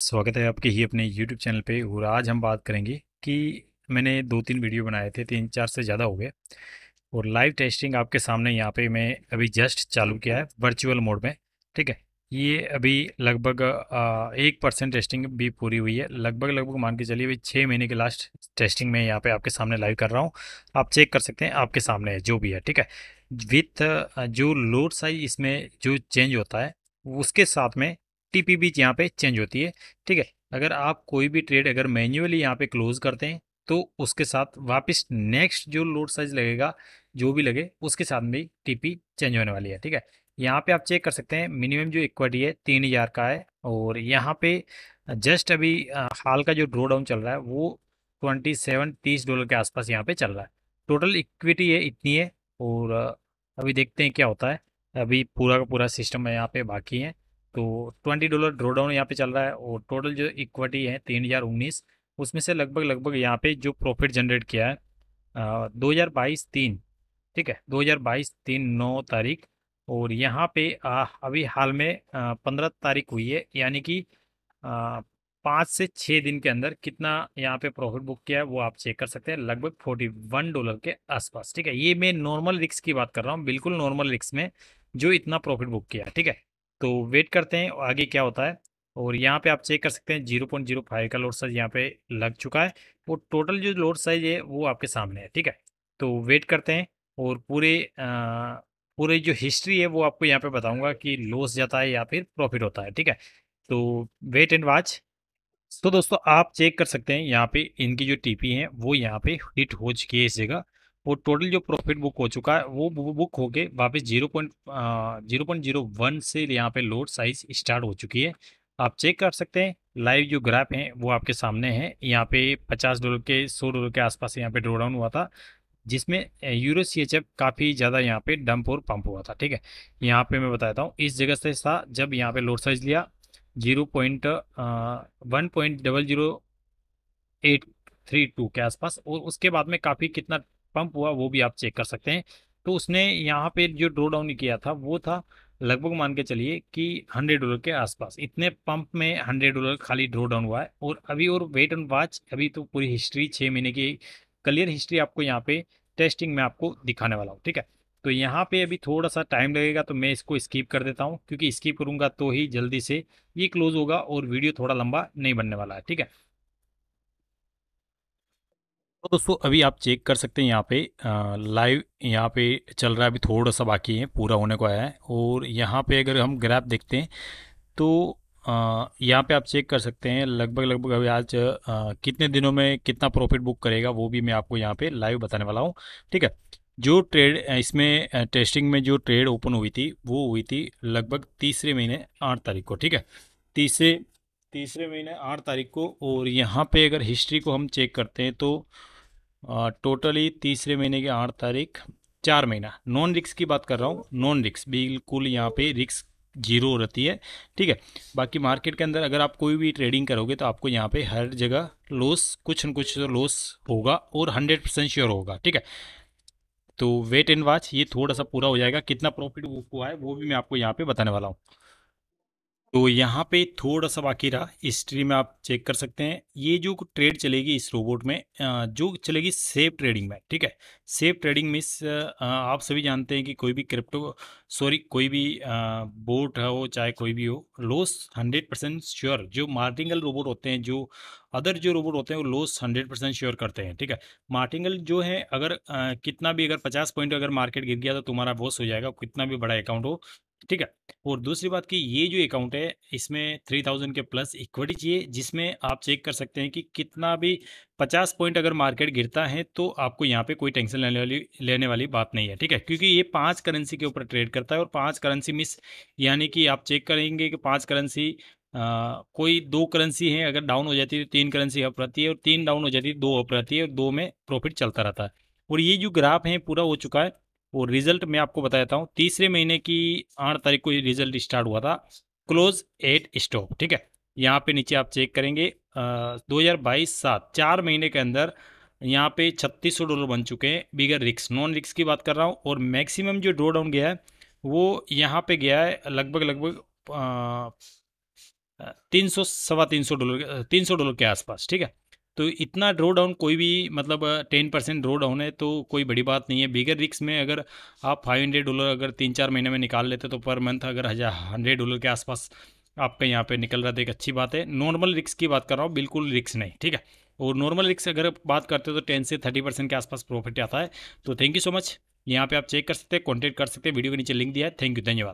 स्वागत है आपके ही अपने YouTube चैनल पे और आज हम बात करेंगे कि मैंने दो तीन वीडियो बनाए थे तीन चार से ज़्यादा हो गए और लाइव टेस्टिंग आपके सामने यहाँ पे मैं अभी जस्ट चालू किया है वर्चुअल मोड में ठीक है ये अभी लगभग एक परसेंट टेस्टिंग भी पूरी हुई है लगभग लगभग मान के चलिए अभी छः महीने के लास्ट टेस्टिंग में यहाँ पर आपके सामने लाइव कर रहा हूँ आप चेक कर सकते हैं आपके सामने है जो भी है ठीक है विथ जो लोड साइज इसमें जो चेंज होता है उसके साथ में टी पी बीच यहाँ पे चेंज होती है ठीक है अगर आप कोई भी ट्रेड अगर मैन्युअली यहाँ पे क्लोज करते हैं तो उसके साथ वापस नेक्स्ट जो लोड साइज लगेगा जो भी लगे उसके साथ भी टीपी चेंज होने वाली है ठीक है यहाँ पे आप चेक कर सकते हैं मिनिमम जो इक्विटी है तीन हज़ार का है और यहाँ पे जस्ट अभी हाल का जो ड्रो डाउन चल रहा है वो ट्वेंटी सेवन तीस डॉलर के आसपास यहाँ पे चल रहा है टोटल इक्विटी है इतनी है और अभी देखते हैं क्या होता है अभी पूरा का पूरा सिस्टम है यहाँ पे बाकी है तो ट्वेंटी डॉलर ड्रोडाउन यहाँ पे चल रहा है और टोटल जो इक्विटी है तीन हज़ार उन्नीस उसमें से लगभग लगभग यहाँ पे जो प्रॉफिट जनरेट किया है दो हज़ार बाईस तीन ठीक है दो हज़ार बाईस तीन नौ तारीख और यहाँ पे आ, अभी हाल में पंद्रह तारीख हुई है यानी कि पाँच से छः दिन के अंदर कितना यहाँ पे प्रॉफिट बुक किया है वो आप चेक कर सकते हैं लगभग फोर्टी वन डॉलर के आसपास ठीक है ये मैं नॉर्मल रिक्स की बात कर रहा हूँ बिल्कुल नॉर्मल रिक्स में जो इतना प्रॉफिट बुक किया ठीक है तो वेट करते हैं आगे क्या होता है और यहाँ पे आप चेक कर सकते हैं जीरो पॉइंट जीरो फाइव का लोड साइज यहाँ पे लग चुका है वो टोटल जो लोड साइज है वो आपके सामने है ठीक है तो वेट करते हैं और पूरे आ, पूरे जो हिस्ट्री है वो आपको यहाँ पे बताऊंगा कि लॉस जाता है या फिर प्रॉफिट होता है ठीक है तो वेट एंड वॉच तो दोस्तों आप चेक कर सकते हैं यहाँ पे इनकी जो टीपी है वो यहाँ पे हिट हो चुकी है इस जगह वो टोटल जो प्रॉफिट बुक हो चुका है वो बुक होके वापस zero point zero point zero one से यहाँ पे लोड साइज स्टार्ट हो चुकी है आप चेक कर सकते हैं लाइव जो ग्राफ हैं वो आपके सामने हैं यहाँ पे पचास डॉलर के सौ डॉलर के आसपास यहाँ पे ड्रोडाउन हुआ था जिसमें यूरो सी एच एफ काफ़ी ज़्यादा यहाँ पे डंप और पंप हुआ था ठीक है यहाँ पे मैं बताता हूँ इस जगह से था जब यहाँ पे लोड साइज लिया zero point one point double zero eight three two के आसपास और उसके बाद में काफ़ी कितना पंप हुआ वो भी आप चेक कर सकते हैं तो उसने यहाँ पे जो ड्रो डाउन किया था वो था लगभग मान के चलिए कि हंड्रेड डॉलर के आसपास इतने पंप में हंड्रेड डॉलर खाली ड्रो डाउन हुआ है और अभी और वेट एंड वॉच अभी तो पूरी हिस्ट्री छः महीने की क्लियर हिस्ट्री आपको यहाँ पे टेस्टिंग में आपको दिखाने वाला हूँ ठीक है तो यहाँ पे अभी थोड़ा सा टाइम लगेगा तो मैं इसको स्किप कर देता हूँ क्योंकि स्किप करूँगा तो ही जल्दी से ये क्लोज होगा और वीडियो थोड़ा लंबा नहीं बनने वाला है ठीक है दोस्तों अभी आप चेक कर सकते हैं यहाँ पे लाइव यहाँ पे चल रहा है अभी थोड़ा सा बाकी है पूरा होने को आया है और यहाँ पे अगर हम ग्राफ देखते हैं तो यहाँ पे आप चेक कर सकते हैं लगभग लगभग अभी आज आ, कितने दिनों में कितना प्रॉफिट बुक करेगा वो भी मैं आपको यहाँ पे लाइव बताने वाला हूँ ठीक है जो ट्रेड इसमें टेस्टिंग में जो ट्रेड ओपन हुई थी वो हुई थी लगभग तीसरे महीने आठ तारीख को ठीक है तीसरे तीसरे महीने आठ तारीख को और यहाँ पे अगर हिस्ट्री को हम चेक करते हैं तो टोटली तीसरे महीने की आठ तारीख चार महीना नॉन रिक्स की बात कर रहा हूँ नॉन रिक्स बिल्कुल यहाँ पे रिक्स जीरो रहती है ठीक है बाकी मार्केट के अंदर अगर आप कोई भी ट्रेडिंग करोगे तो आपको यहाँ पे हर जगह लॉस कुछ न कुछ तो लॉस होगा और हंड्रेड परसेंट श्योर होगा ठीक है तो वेट एंड वॉच ये थोड़ा सा पूरा हो जाएगा कितना प्रॉफिट हुआ है वो भी मैं आपको यहाँ पे बताने वाला हूँ तो यहाँ पे थोड़ा सा बाकी रहा हिस्ट्री में आप चेक कर सकते हैं ये जो ट्रेड चलेगी इस रोबोट में जो चलेगी सेफ ट्रेडिंग में ठीक है सेफ ट्रेडिंग में आप सभी जानते हैं कि कोई भी क्रिप्टो सॉरी कोई भी बोट हो चाहे कोई भी हो लॉस हंड्रेड परसेंट श्योर जो मार्टिंगल रोबोट होते हैं जो अदर जो रोबोट होते हैं वो लॉस हंड्रेड परसेंट श्योर करते हैं ठीक है मार्टिंगल जो है अगर आ, कितना भी अगर पचास पॉइंट अगर मार्केट गिर गया तो तुम्हारा बॉस हो जाएगा कितना भी बड़ा अकाउंट हो ठीक है और दूसरी बात कि ये जो अकाउंट है इसमें थ्री थाउजेंड के प्लस इक्विटी चाहिए जिसमें आप चेक कर सकते हैं कि कितना भी पचास पॉइंट अगर मार्केट गिरता है तो आपको यहाँ पे कोई टेंशन लेने वाली लेने वाली बात नहीं है ठीक है क्योंकि ये पांच करेंसी के ऊपर ट्रेड करता है और पांच करेंसी मिस यानी कि आप चेक करेंगे कि पाँच करेंसी आ, कोई दो करेंसी है अगर डाउन हो जाती है तो तीन करेंसी अप रहती है और तीन डाउन हो जाती है तो दो अप रहती है और दो में प्रॉफिट चलता रहता है और ये जो ग्राफ है पूरा हो चुका है और रिजल्ट मैं आपको बता देता हूँ तीसरे महीने की आठ तारीख को ये रिजल्ट स्टार्ट हुआ था क्लोज एट स्टॉप ठीक है यहाँ पे नीचे आप चेक करेंगे दो हज़ार बाईस सात चार महीने के अंदर यहाँ पे छत्तीस सौ डॉलर बन चुके हैं बिगर रिक्स नॉन रिक्स की बात कर रहा हूँ और मैक्सिमम जो ड्रोडाउन डाउन गया है वो यहाँ पे गया है लगभग लगभग तीन सौ सवा तीन सौ डॉलर तीन सौ डॉलर के आसपास ठीक है तो इतना ड्रो डाउन कोई भी मतलब टेन परसेंट ड्रो डाउन है तो कोई बड़ी बात नहीं है बिगर रिक्स में अगर आप फाइव हंड्रेड डॉलर अगर तीन चार महीने में निकाल लेते तो पर मंथ अगर हज़ार हंड्रेड डॉलर के आसपास आपका यहाँ पे निकल रहा था तो एक अच्छी बात है नॉर्मल रिक्स की बात कर रहा हूँ बिल्कुल रिक्स नहीं ठीक है और नॉर्मल रिक्स अगर बात करते हो तो टेन से थर्टी परसेंट के आसपास प्रॉफिट आता है तो थैंक यू सो मच यहाँ पर आप चेक कर सकते हैं कॉन्टेक्ट कर सकते हैं वीडियो के नीचे लिंक दिया है थैंक यू धन्यवाद